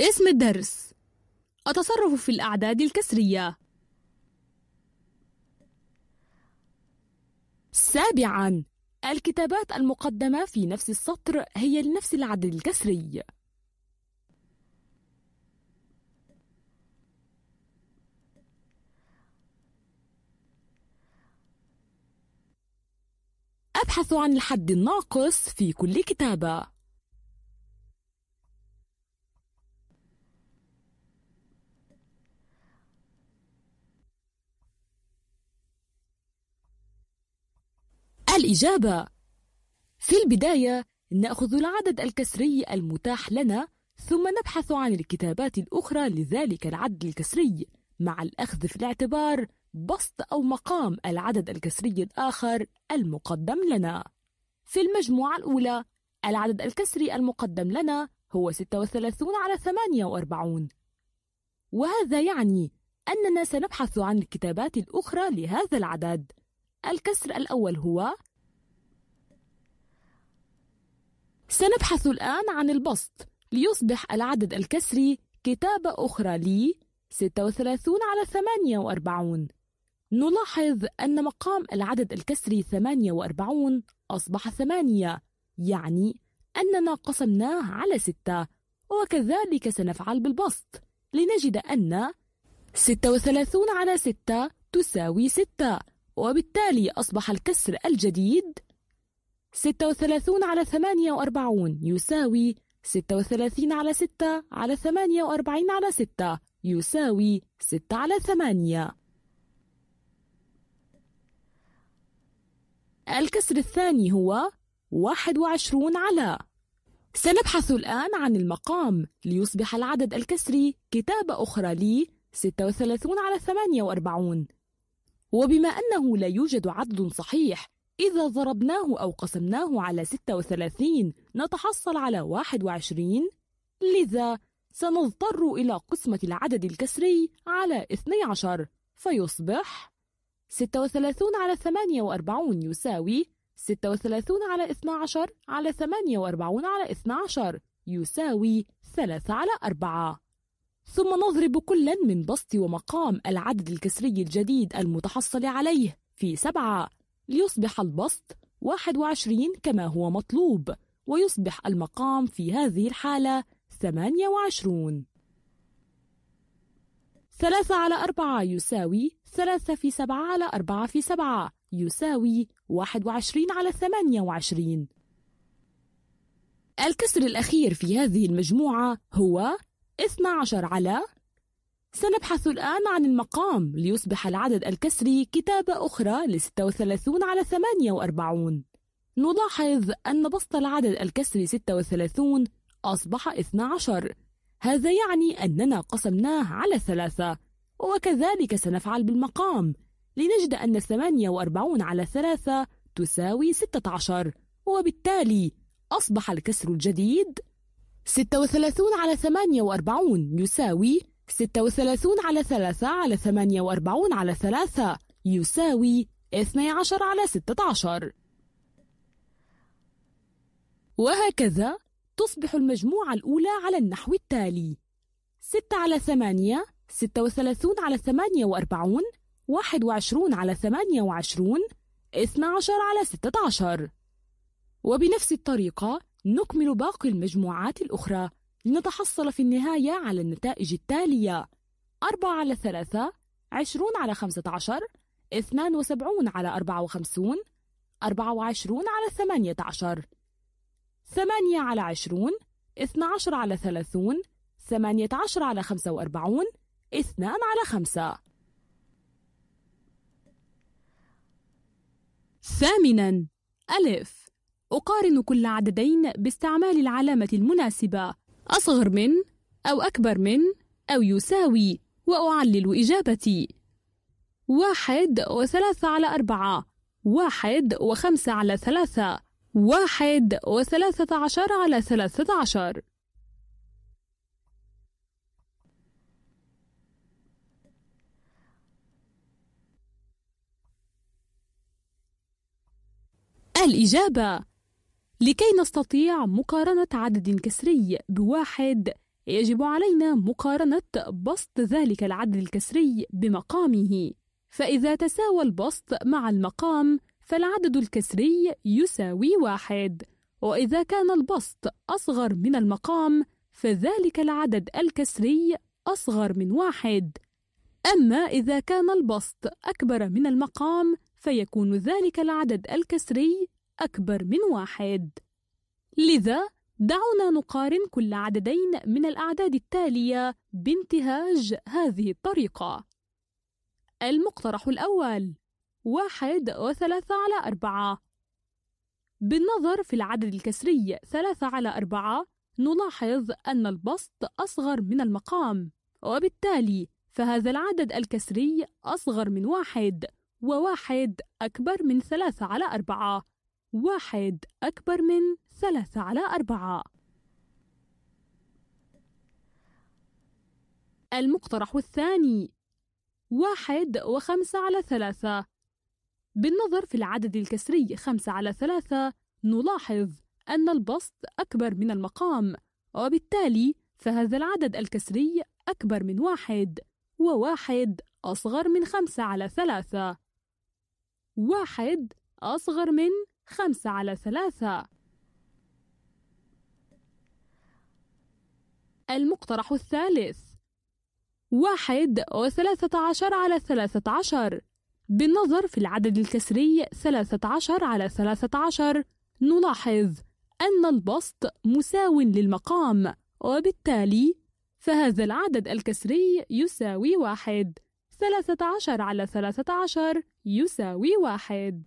اسم الدرس التصرف في الأعداد الكسرية سابعا الكتابات المقدمة في نفس السطر هي لنفس العدد الكسري أبحث عن الحد الناقص في كل كتابة الإجابة في البداية نأخذ العدد الكسري المتاح لنا ثم نبحث عن الكتابات الأخرى لذلك العدد الكسري مع الأخذ في الاعتبار بسط أو مقام العدد الكسري الآخر المقدم لنا في المجموعة الأولى العدد الكسري المقدم لنا هو 36 على 48 وهذا يعني أننا سنبحث عن الكتابات الأخرى لهذا العدد الكسر الأول هو سنبحث الآن عن البسط ليصبح العدد الكسري كتابة أخرى لي 36 على 48 نلاحظ أن مقام العدد الكسري 48 أصبح 8 يعني أننا قسمناه على 6 وكذلك سنفعل بالبسط لنجد أن 36 على 6 تساوي 6 وبالتالي أصبح الكسر الجديد ستة وثلاثون على ثمانية وأربعون يساوي ستة وثلاثين على ستة على ثمانية وأربعين على ستة يساوي ستة على ثمانية الكسر الثاني هو واحد وعشرون على سنبحث الآن عن المقام ليصبح العدد الكسري كتابة أخرى لي 36 على 48 وبما أنه لا يوجد عدد صحيح إذا ضربناه أو قسمناه على 36 نتحصل على 21 لذا سنضطر إلى قسمة العدد الكسري على 12 فيصبح 36 على 48 يساوي 36 على 12 على 48 على 12 يساوي 3 على 4 ثم نضرب كلا من بسط ومقام العدد الكسري الجديد المتحصل عليه في 7 ليصبح البسط 21 كما هو مطلوب ويصبح المقام في هذه الحالة 28 3 على 4 يساوي 3 في 7 على 4 في 7 يساوي 21 على 28 الكسر الأخير في هذه المجموعة هو 12 على سنبحث الآن عن المقام ليصبح العدد الكسري كتابة أخرى لـ 36 على 48 نلاحظ أن بسط العدد الكسري 36 أصبح 12 هذا يعني أننا قسمناه على ثلاثة وكذلك سنفعل بالمقام لنجد أن 48 على ثلاثة تساوي 16 وبالتالي أصبح الكسر الجديد 36 على 48 يساوي 36 على 3 على 48 على 3 يساوي 12 على 16 وهكذا تصبح المجموعة الأولى على النحو التالي 6 على 8 36 على 48 21 على 28 12 على 16 وبنفس الطريقة نكمل باقي المجموعات الأخرى لنتحصل في النهاية على النتائج التالية 4 على 3 20 على 15 72 على 54 24 على 18 8 على 20 12 على 30 18 على 45 2 على 5 ثامناً ألف أقارن كل عددين باستعمال العلامة المناسبة أصغر من أو أكبر من أو يساوي وأعلل إجابتي واحد وثلاثة على أربعة واحد وخمسة على ثلاثة واحد وثلاثة عشر على ثلاثة عشر الإجابة لكي نستطيع مقارنة عدد كسري بواحد يجب علينا مقارنة بسط ذلك العدد الكسري بمقامه فإذا تساوى البسط مع المقام فالعدد الكسري يساوي واحد وإذا كان البسط أصغر من المقام فذلك العدد الكسري أصغر من واحد أما إذا كان البسط أكبر من المقام فيكون ذلك العدد الكسري أكبر من واحد لذا دعونا نقارن كل عددين من الأعداد التالية بانتهاج هذه الطريقة المقترح الأول واحد وثلاثة على أربعة بالنظر في العدد الكسري ثلاثة على أربعة نلاحظ أن البسط أصغر من المقام وبالتالي فهذا العدد الكسري أصغر من واحد وواحد أكبر من ثلاثة على أربعة واحد أكبر من ثلاثة على أربعة المقترح الثاني واحد وخمسة على ثلاثة بالنظر في العدد الكسري خمسة على ثلاثة نلاحظ أن البسط أكبر من المقام وبالتالي فهذا العدد الكسري أكبر من واحد وواحد أصغر من خمسة على ثلاثة واحد أصغر من خمسة على ثلاثة المقترح الثالث واحد وثلاثة عشر على ثلاثة عشر بالنظر في العدد الكسري ثلاثة عشر على ثلاثة عشر نلاحظ أن البسط مساو للمقام وبالتالي فهذا العدد الكسري يساوي واحد ثلاثة عشر على ثلاثة عشر يساوي واحد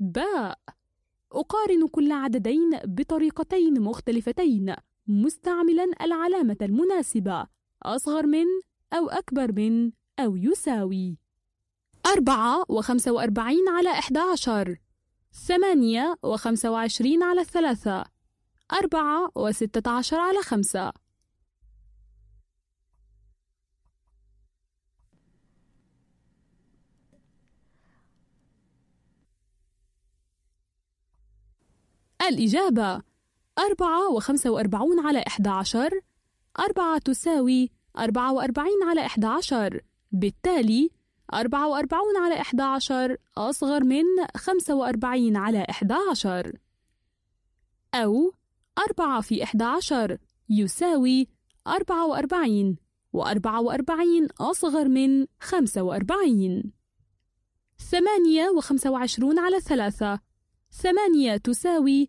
باء أقارن كل عددين بطريقتين مختلفتين مستعملا العلامة المناسبة أصغر من أو أكبر من أو يساوي أربعة وخمسة وأربعين على إحدى عشر ثمانية وخمسة وعشرين على الثلاثة أربعة وستة عشر على خمسة الإجابة أربعة وخمسة وأربعون على إحدى عشر أربعة تساوي أربعة وأربعين على إحدى عشر بالتالي أربعة وأربعون على إحدى عشر أصغر من خمسة وأربعين على إحدى عشر أو أربعة في إحدى عشر يساوي أربعة وأربعين وأربعة وأربعين أصغر من خمسة وأربعين ثمانية وخمسة وعشرون على ثلاثة ثمانية تساوي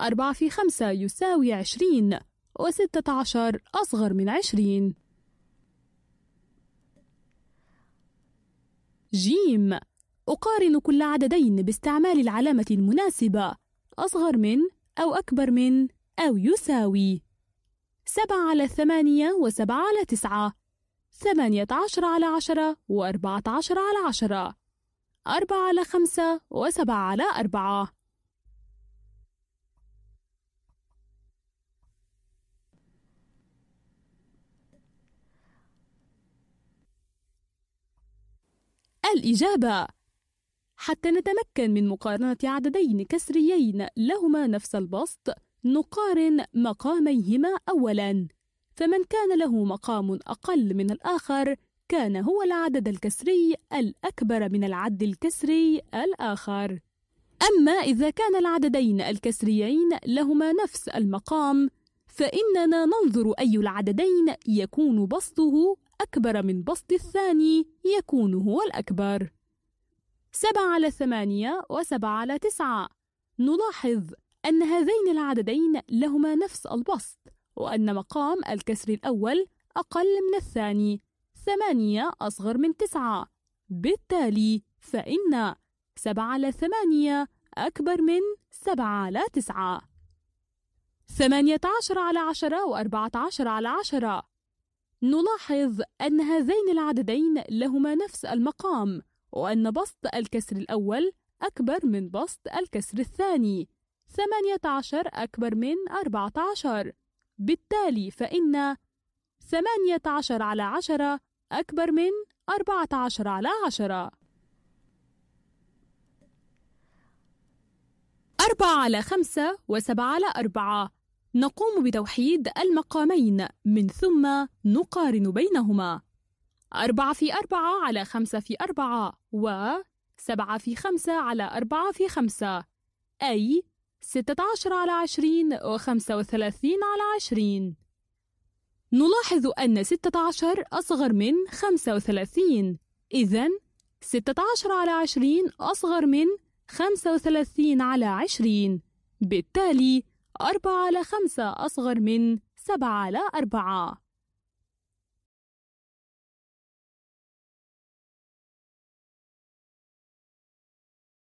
أربعة في خمسة يساوي عشرين وستة عشر أصغر من عشرين جيم أقارن كل عددين باستعمال العلامة المناسبة أصغر من أو أكبر من أو يساوي سبعة على ثمانية وسبعة على تسعة ثمانية عشر على عشرة وأربعة عشر على عشرة أربعة على خمسة وسبعة على أربعة الإجابة حتى نتمكن من مقارنة عددين كسريين لهما نفس البسط نقارن مقاميهما أولاً فمن كان له مقام أقل من الآخر كان هو العدد الكسري الأكبر من العد الكسري الآخر أما إذا كان العددين الكسريين لهما نفس المقام فإننا ننظر أي العددين يكون بسطه أكبر من بسط الثاني يكون هو الأكبر سبعة على ثمانية وسبعة على تسعة نلاحظ أن هذين العددين لهما نفس البسط وأن مقام الكسر الأول أقل من الثاني ثمانية أصغر من تسعة بالتالي فإن سبعة على ثمانية أكبر من سبعة على تسعة ثمانية عشر على عشرة وأربعة عشر على عشرة نلاحظ أن هذين العددين لهما نفس المقام وأن بسط الكسر الأول أكبر من بسط الكسر الثاني 18 أكبر من 14 بالتالي فإن 18 على 10 أكبر من 14 على 10 4 على 5 و7 على 4 نقوم بتوحيد المقامين من ثم نقارن بينهما أربعة في أربعة على خمسة في أربعة و سبعة في خمسة على أربعة في خمسة أي ستة عشر على عشرين وخمسة وثلاثين على عشرين نلاحظ أن ستة عشر أصغر من خمسة وثلاثين إذن ستة عشر على عشرين أصغر من خمسة وثلاثين على عشرين بالتالي أربعة على خمسة أصغر من سبعة على أربعة